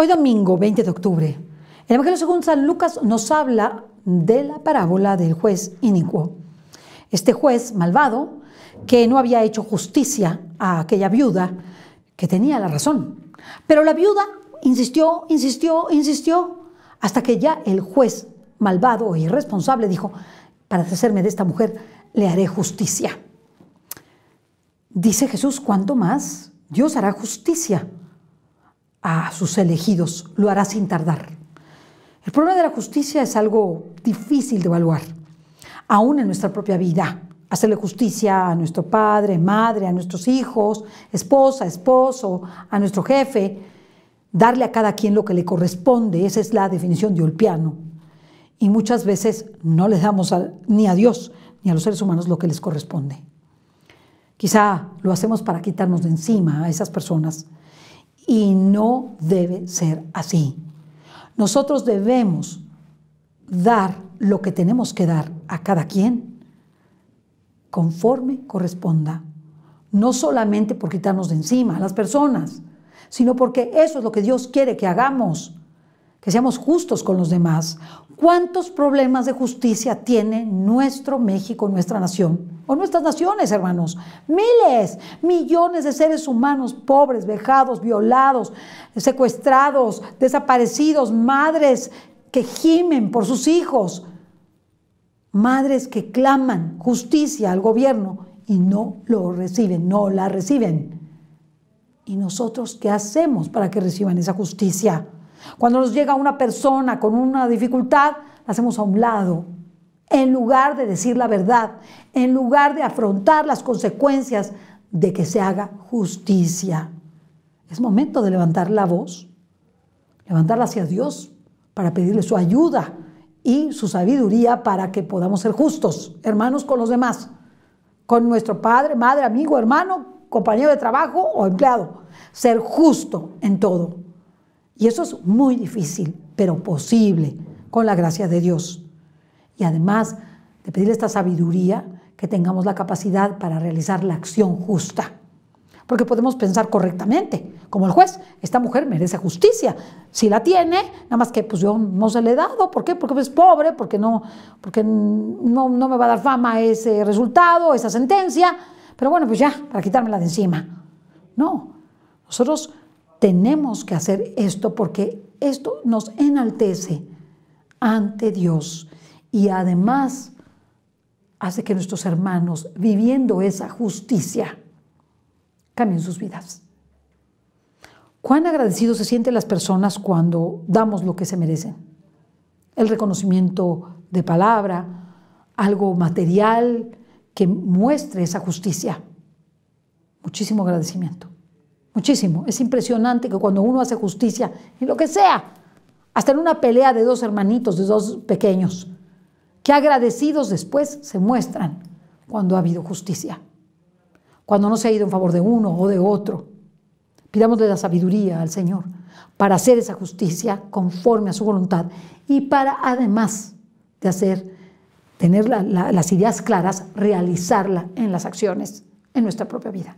Hoy domingo 20 de octubre, el Evangelio según San Lucas nos habla de la parábola del juez inicuo. Este juez malvado, que no había hecho justicia a aquella viuda, que tenía la razón. Pero la viuda insistió, insistió, insistió, hasta que ya el juez malvado e irresponsable dijo, para hacerme de esta mujer, le haré justicia. Dice Jesús, ¿cuánto más? Dios hará justicia a sus elegidos, lo hará sin tardar. El problema de la justicia es algo difícil de evaluar, aún en nuestra propia vida. Hacerle justicia a nuestro padre, madre, a nuestros hijos, esposa, esposo, a nuestro jefe, darle a cada quien lo que le corresponde, esa es la definición de Olpiano. Y muchas veces no les damos ni a Dios ni a los seres humanos lo que les corresponde. Quizá lo hacemos para quitarnos de encima a esas personas y no debe ser así. Nosotros debemos dar lo que tenemos que dar a cada quien conforme corresponda. No solamente por quitarnos de encima a las personas, sino porque eso es lo que Dios quiere que hagamos seamos justos con los demás. ¿Cuántos problemas de justicia tiene nuestro México, nuestra nación? O nuestras naciones, hermanos. Miles, millones de seres humanos pobres, vejados, violados, secuestrados, desaparecidos, madres que gimen por sus hijos, madres que claman justicia al gobierno y no lo reciben, no la reciben. ¿Y nosotros qué hacemos para que reciban esa justicia? Cuando nos llega una persona con una dificultad, la hacemos a un lado, en lugar de decir la verdad, en lugar de afrontar las consecuencias de que se haga justicia. Es momento de levantar la voz, levantarla hacia Dios para pedirle su ayuda y su sabiduría para que podamos ser justos, hermanos con los demás, con nuestro padre, madre, amigo, hermano, compañero de trabajo o empleado. Ser justo en todo. Y eso es muy difícil, pero posible, con la gracia de Dios. Y además de pedir esta sabiduría, que tengamos la capacidad para realizar la acción justa. Porque podemos pensar correctamente, como el juez, esta mujer merece justicia. Si la tiene, nada más que pues yo no se le he dado. ¿Por qué? Porque es pobre, porque no, porque no, no me va a dar fama ese resultado, esa sentencia. Pero bueno, pues ya, para quitármela de encima. No, nosotros tenemos que hacer esto porque esto nos enaltece ante Dios y además hace que nuestros hermanos, viviendo esa justicia, cambien sus vidas. ¿Cuán agradecidos se sienten las personas cuando damos lo que se merecen? El reconocimiento de palabra, algo material que muestre esa justicia. Muchísimo agradecimiento. Muchísimo. Es impresionante que cuando uno hace justicia, en lo que sea, hasta en una pelea de dos hermanitos, de dos pequeños, que agradecidos después se muestran cuando ha habido justicia, cuando no se ha ido en favor de uno o de otro. Pidamos la sabiduría al Señor para hacer esa justicia conforme a su voluntad y para además de hacer, tener las ideas claras, realizarla en las acciones, en nuestra propia vida.